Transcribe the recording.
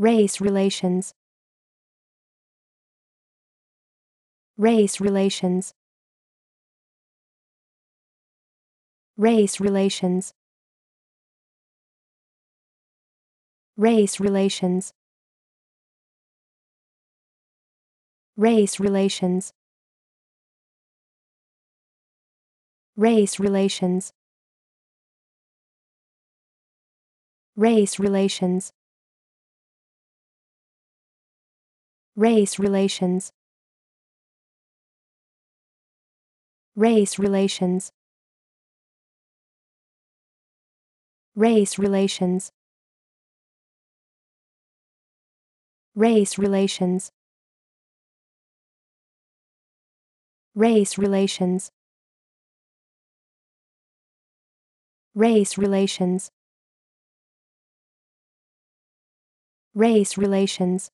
Race relations. Race relations. Race relations. Race relations. Race relations. Race relations. Race relations. Race relations. Race relations. Race relations. Race relations. Race relations. Race relations. Race relations.